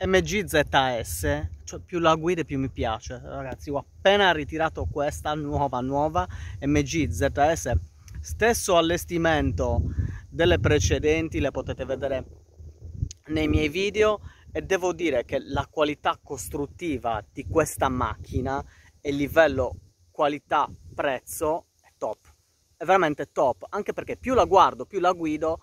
MGZS, cioè più la guida più mi piace, ragazzi, ho appena ritirato questa nuova nuova MGZS, stesso allestimento delle precedenti, le potete vedere nei miei video e devo dire che la qualità costruttiva di questa macchina e livello qualità prezzo è top è veramente top anche perché più la guardo più la guido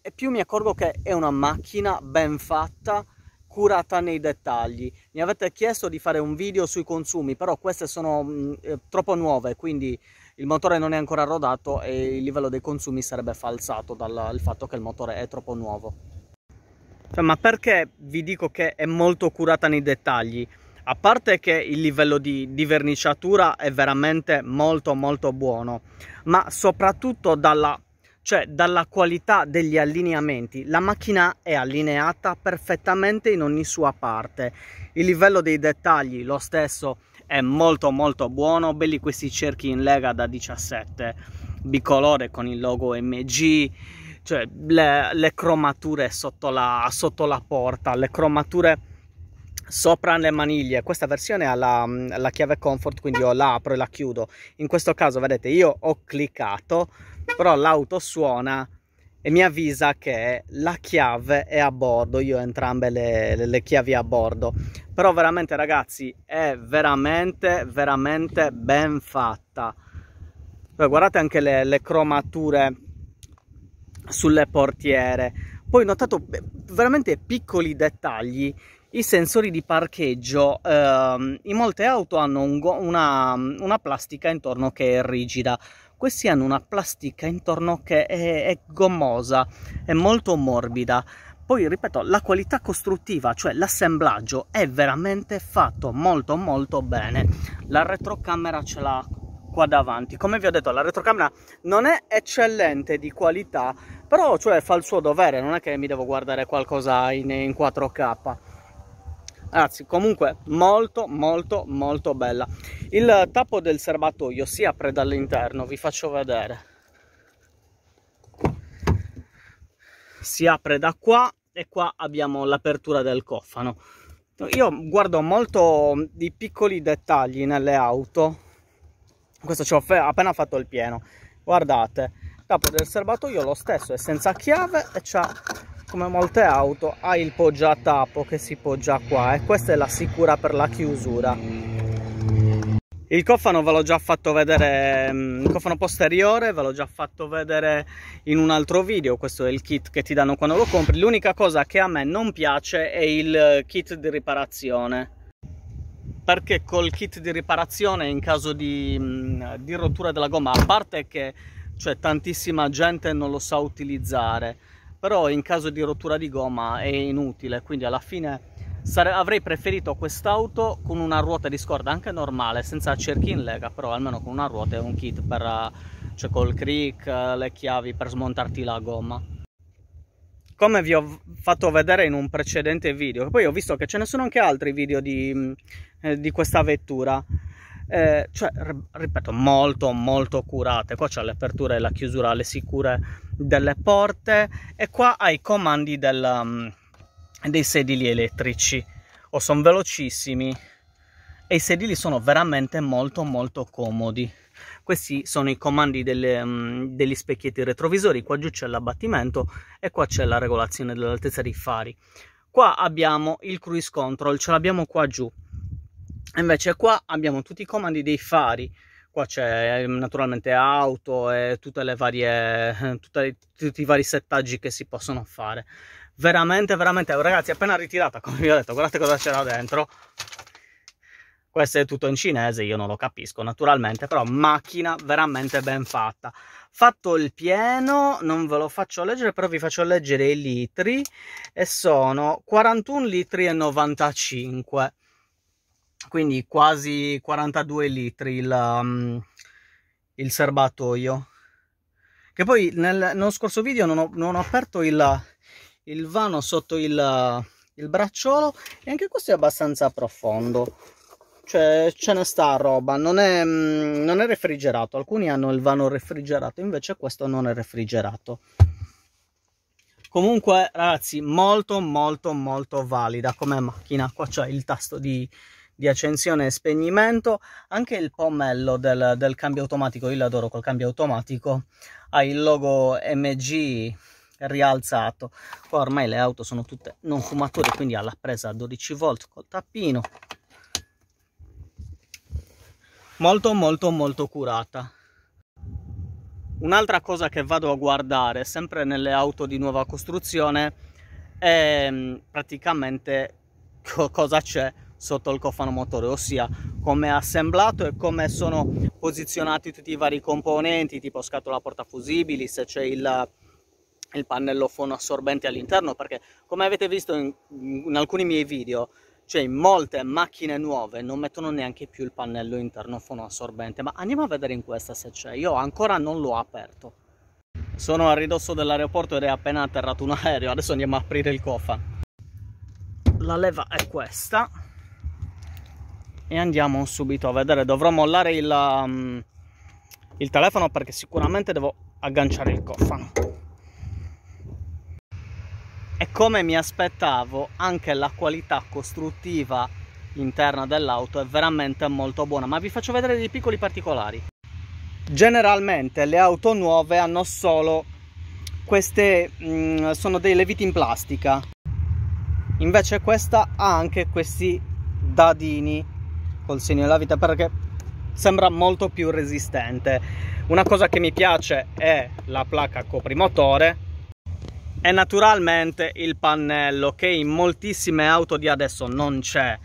e più mi accorgo che è una macchina ben fatta curata nei dettagli. Mi avete chiesto di fare un video sui consumi, però queste sono mh, mm, eh, troppo nuove, quindi il motore non è ancora rodato e il livello dei consumi sarebbe falsato dal fatto che il motore è troppo nuovo. Cioè, ma perché vi dico che è molto curata nei dettagli? A parte che il livello di, di verniciatura è veramente molto molto buono, ma soprattutto dalla cioè dalla qualità degli allineamenti. La macchina è allineata perfettamente in ogni sua parte. Il livello dei dettagli lo stesso è molto molto buono, belli questi cerchi in lega da 17 bicolore con il logo MG, cioè le, le cromature sotto la, sotto la porta, le cromature sopra le maniglie questa versione ha la, mm, la chiave comfort quindi io la apro e la chiudo in questo caso vedete io ho cliccato però l'auto suona e mi avvisa che la chiave è a bordo io ho entrambe le, le, le, chiavi a bordo però veramente ragazzi è veramente veramente ben fatta Poi guardate anche le, le cromature sulle portiere poi notato veramente piccoli dettagli i sensori di parcheggio. Ehm, in molte auto hanno un una, una, plastica intorno che è rigida. Questi hanno una plastica intorno che è, è gommosa, è molto morbida. Poi ripeto, la qualità costruttiva, cioè l'assemblaggio, è veramente fatto molto molto bene. La retrocamera ce l'ha qua davanti. Come vi ho detto, la retrocamera non è eccellente di qualità, però cioè, fa il suo dovere, non è che mi devo guardare qualcosa in, in 4K anzi comunque molto molto molto bella il tappo del serbatoio si apre dall'interno vi faccio vedere si apre da qua e qua abbiamo l'apertura del cofano io guardo molto di piccoli dettagli nelle auto questo ci ho appena fatto il pieno guardate il tappo del serbatoio lo stesso è senza chiave e c'ha come molte auto ha il poggia a tappo che si poggia qua e questa è la sicura per la chiusura il cofano ve l'ho già fatto vedere mm, il cofano posteriore ve l'ho già fatto vedere in un altro video questo è il kit che ti danno quando lo compri l'unica cosa che a me non piace è il eh, kit di riparazione perché col kit di riparazione in caso di, mm, di rottura della gomma a parte che cioè, tantissima gente non lo sa utilizzare però in caso di rottura di gomma è inutile quindi alla fine avrei preferito quest'auto con una ruota di scorda anche normale senza cerchi in lega però almeno con una ruota e un kit per cioè col creak le chiavi per smontarti la gomma come vi ho fatto vedere in un precedente video poi ho visto che ce ne sono anche altri video di, eh, di questa vettura eh, cioè ripeto molto molto curate qua c'è le aperture e la chiusura le sicure delle porte e qua hai i comandi del, um, mm, dei sedili elettrici o sono velocissimi e i sedili sono veramente molto molto comodi questi sono i comandi delle, um, degli specchietti retrovisori qua giù c'è l'abbattimento e qua c'è la regolazione dell'altezza dei fari qua abbiamo il cruise control ce l'abbiamo qua giù invece qua abbiamo tutti i comandi dei fari qua c'è eh, naturalmente auto e tutte le varie eh, tutte, tutti i vari settaggi che si possono fare veramente veramente ragazzi appena ritirata come vi ho detto guardate cosa c'era dentro questo è tutto in cinese io non lo capisco naturalmente però macchina veramente ben fatta fatto il pieno non ve lo faccio leggere però vi faccio leggere i litri e sono 41 litri e 95 quindi quasi 42 litri il, um, il serbatoio che poi nel, nello scorso video non ho, non ho aperto il, il, vano sotto il, il, bracciolo e anche questo è abbastanza profondo cioè ce ne sta roba non è, mm, non è refrigerato alcuni hanno il vano refrigerato invece questo non è refrigerato comunque ragazzi molto molto molto valida come macchina qua c'è il tasto di di accensione e spegnimento, anche il pomello del, del cambio automatico, io l'adoro col cambio automatico, ha il logo MG rialzato. Qua ormai le auto sono tutte non fumature, quindi alla presa a 12 volt col tappino. Molto molto molto curata. Un'altra cosa che vado a guardare, sempre nelle auto di nuova costruzione, è mm, praticamente cosa c'è sotto il cofano motore, ossia come è assemblato e come sono posizionati tutti i vari componenti, tipo scatola porta fusibili se c'è il, il pannello assorbente all'interno, perché come avete visto in, in alcuni miei video, cioè in molte macchine nuove non mettono neanche più il pannello interno fono assorbente ma andiamo a vedere in questa se c'è, io ancora non l'ho aperto. Sono a ridosso dell'aeroporto ed è appena atterrato un aereo, adesso andiamo a aprire il cofano. La leva è questa, e andiamo subito a vedere dovrò mollare il, um, il telefono perché sicuramente devo agganciare il cofano e come mi aspettavo anche la qualità costruttiva interna dell'auto è veramente molto buona ma vi faccio vedere dei piccoli particolari generalmente le auto nuove hanno solo queste mh, mm, sono dei leviti in plastica invece questa ha anche questi dadini col segno della vita perché sembra molto più resistente una cosa che mi piace è la placca coprimotore e naturalmente il pannello che in moltissime auto di adesso non c'è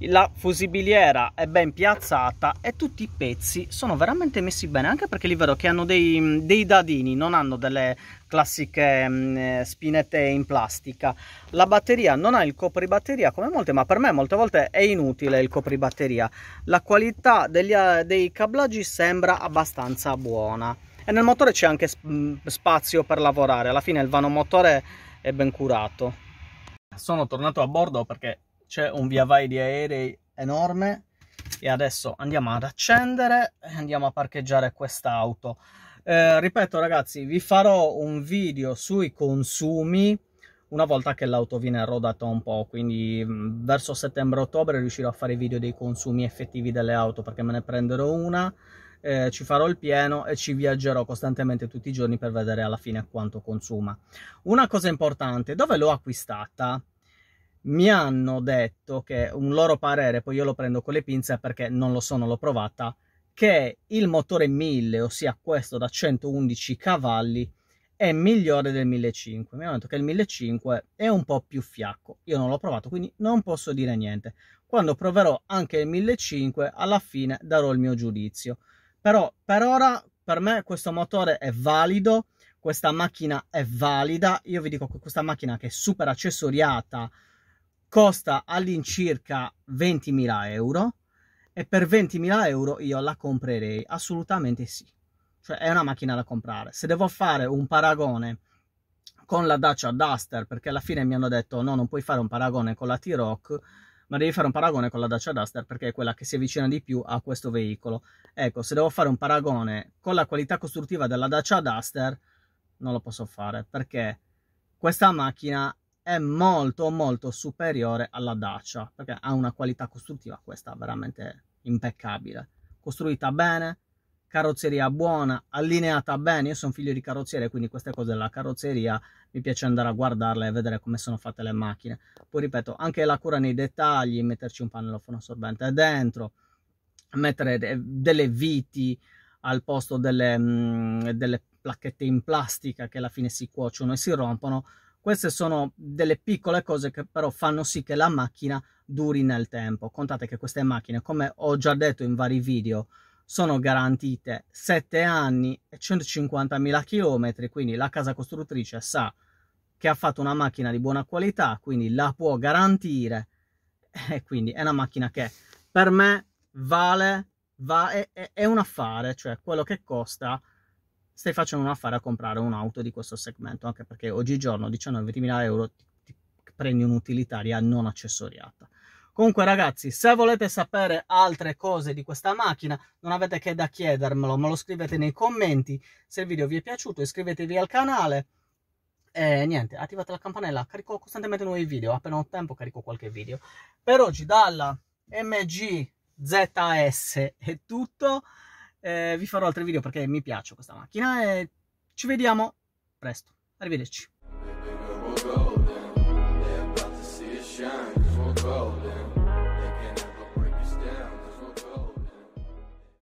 la fusibiliera è ben piazzata e tutti i pezzi sono veramente messi bene anche perché li vedo che hanno dei, dei dadini non hanno delle classiche mh, mm, eh, spinette in plastica la batteria non ha il copribatteria come molte ma per me molte volte è inutile il copribatteria la qualità degli, eh, dei cablaggi sembra abbastanza buona e nel motore c'è anche sp mm, spazio per lavorare alla fine il vano motore è ben curato sono tornato a bordo perché c'è un via vai di aerei enorme e adesso andiamo ad accendere e andiamo a parcheggiare quest'auto eh, ripeto ragazzi vi farò un video sui consumi una volta che l'auto viene rodata un po', quindi mm, verso settembre-ottobre riuscirò a fare video dei consumi effettivi delle auto perché me ne prenderò una, eh, ci farò il pieno e ci viaggerò costantemente tutti i giorni per vedere alla fine quanto consuma. Una cosa importante, dove l'ho acquistata? mi hanno detto che un loro parere, poi io lo prendo con le pinze perché non lo so, non l'ho provata, che il motore 1000, ossia questo da 111 cavalli, è migliore del 1500. Mi hanno detto che il 1500 è un po' più fiacco. Io non l'ho provato, quindi non posso dire niente. Quando proverò anche il 1500, alla fine darò il mio giudizio. Però per ora, per me, questo motore è valido, questa macchina è valida. Io vi dico che questa macchina che è super accessoriata, costa all'incirca 20.000 euro e per 20.000 euro io la comprerei assolutamente sì cioè è una macchina da comprare se devo fare un paragone con la Dacia Duster perché alla fine mi hanno detto no non puoi fare un paragone con la T-Rock ma devi fare un paragone con la Dacia Duster perché è quella che si avvicina di più a questo veicolo ecco se devo fare un paragone con la qualità costruttiva della Dacia Duster non lo posso fare perché questa macchina è molto molto superiore alla Dacia perché ha una qualità costruttiva questa veramente impeccabile costruita bene carrozzeria buona allineata bene io sono figlio di carrozziere quindi queste cose della carrozzeria mi piace andare a guardarle e vedere come sono fatte le macchine poi ripeto anche la cura nei dettagli metterci un pannellofono assorbente dentro mettere de delle viti al posto delle, mh, mm, delle, placchette in plastica che alla fine si cuociono e si rompono queste sono delle piccole cose che però fanno sì che la macchina duri nel tempo. Contate che queste macchine, come ho già detto in vari video, sono garantite 7 anni e 150.000 km, quindi la casa costruttrice sa che ha fatto una macchina di buona qualità, quindi la può garantire e quindi è una macchina che per me vale, va, è, è un affare, cioè quello che costa stai facendo un affare a comprare un'auto di questo segmento, anche perché oggigiorno 19.000 euro ti, ti prendi un'utilitaria non accessoriata. Comunque ragazzi, se volete sapere altre cose di questa macchina, non avete che da chiedermelo, me lo scrivete nei commenti. Se il video vi è piaciuto iscrivetevi al canale. E niente, attivate la campanella, carico costantemente nuovi video, appena ho tempo carico qualche video. Per oggi dalla MGZS è tutto eh, vi farò altri video perché mi piace questa macchina e ci vediamo presto. Arrivederci.